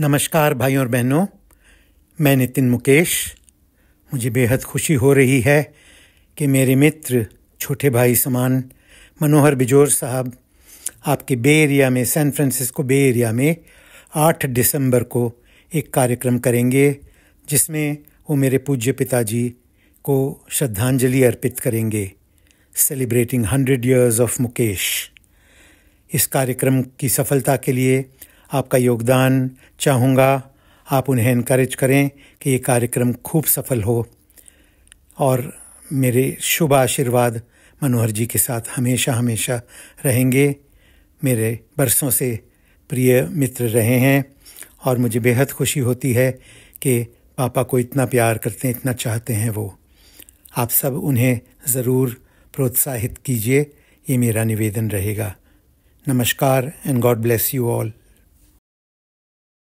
नमस्कार भाइयों और बहनों मैं नितिन मुकेश मुझे बेहद खुशी हो रही है कि मेरे मित्र छोटे भाई समान मनोहर बिजोर साहब आपके बे एरिया में सैन फ्रांसिस्को बे एरिया में 8 दिसंबर को एक कार्यक्रम करेंगे जिसमें वो मेरे पूज्य पिताजी को श्रद्धांजलि अर्पित करेंगे celebrating hundred years of Mukesh इस कार्यक्रम की सफलता के लिए आपका योगदान चाहूँगा आप उन्हें इनक्रेज करें कि ये कार्यक्रम खूब सफल हो और मेरे शुभ आशीर्वाद मनोहर जी के साथ हमेशा हमेशा रहेंगे मेरे बरसों से प्रिय मित्र रहे हैं और मुझे बेहद खुशी होती है कि पापा को इतना प्यार करते हैं इतना चाहते हैं वो आप सब उन्हें ज़रूर प्रोत्साहित कीजिए ये मेरा निवेदन रहेगा नमस्कार and god bless you all